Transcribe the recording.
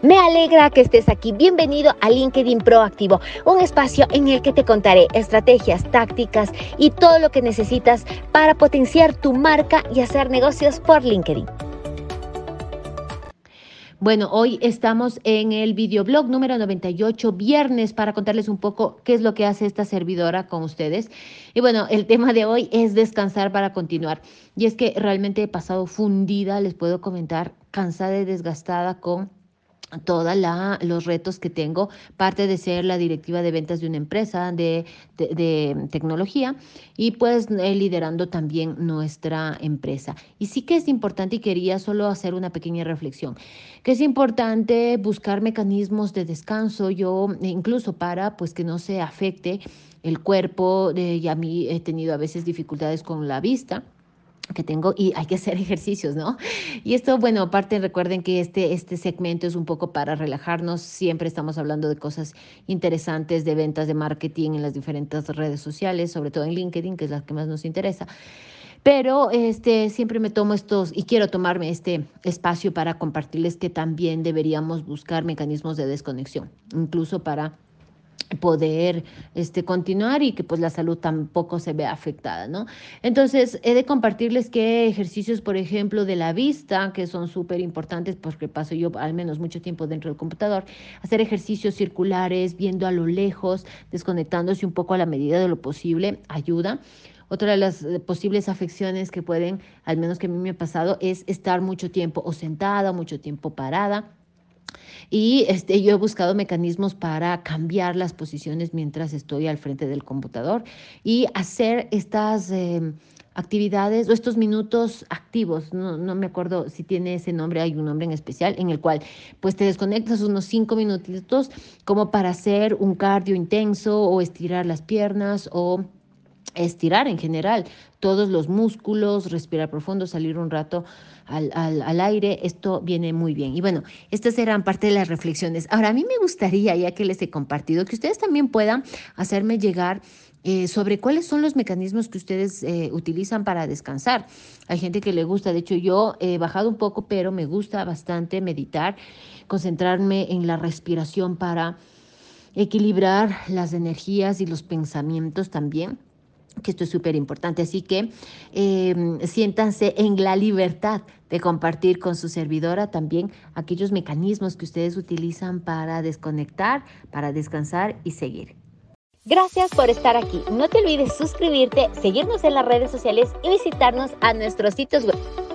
Me alegra que estés aquí. Bienvenido a LinkedIn Proactivo, un espacio en el que te contaré estrategias, tácticas y todo lo que necesitas para potenciar tu marca y hacer negocios por LinkedIn. Bueno, hoy estamos en el videoblog número 98, viernes, para contarles un poco qué es lo que hace esta servidora con ustedes. Y bueno, el tema de hoy es descansar para continuar. Y es que realmente he pasado fundida, les puedo comentar, cansada y desgastada con todos los retos que tengo, parte de ser la directiva de ventas de una empresa de, mm, tecnología y pues eh, liderando también nuestra empresa. Y sí que es importante y quería solo hacer una pequeña reflexión, que es importante buscar mecanismos de descanso, yo eh, incluso para pues que no se afecte el cuerpo, de eh, y a mí he tenido a veces dificultades con la vista que tengo y hay que hacer ejercicios, ¿no? Y esto, bueno, aparte recuerden que este, este segmento es un poco para relajarnos, siempre estamos hablando de cosas interesantes, de ventas, de marketing en las diferentes redes sociales, sobre todo en LinkedIn, que es la que más nos interesa. Pero este, siempre me tomo estos y quiero tomarme este espacio para compartirles que también deberíamos buscar mecanismos de desconexión, incluso para poder este, continuar y que pues la salud tampoco se vea afectada, ¿no? Entonces, he de compartirles que ejercicios, por ejemplo, de la vista, que son súper importantes porque pues, paso yo al menos mucho tiempo dentro del computador, hacer ejercicios circulares, viendo a lo lejos, desconectándose un poco a la medida de lo posible, ayuda. Otra de las eh, posibles afecciones que pueden, al menos que a mí me ha pasado, es estar mucho tiempo o sentada, mucho tiempo parada y este, yo he buscado mecanismos para cambiar las posiciones mientras estoy al frente del computador y hacer estas... Em, actividades o estos minutos activos, no, no, me acuerdo si tiene ese nombre, hay un nombre en especial, en el cual pues te desconectas unos cinco minutitos como para hacer un cardio intenso o estirar las piernas o estirar en general todos los músculos, respirar profundo, salir un rato al, al, al, aire, esto viene muy bien. Y bueno, estas eran parte de las reflexiones. Ahora, a mí me gustaría, ya que les he compartido, que ustedes también puedan hacerme llegar eh, sobre cuáles son los mecanismos que ustedes eh, utilizan para descansar. Hay gente que le gusta, de hecho yo he bajado un poco, pero me gusta bastante meditar, concentrarme en la respiración para equilibrar las energías y los pensamientos también que esto es súper importante. Así que em, siéntanse en la libertad de compartir con su servidora también aquellos mecanismos que ustedes utilizan para desconectar, para descansar y seguir. Gracias por estar aquí. No te olvides suscribirte, seguirnos en las redes sociales y visitarnos a nuestros sitios web.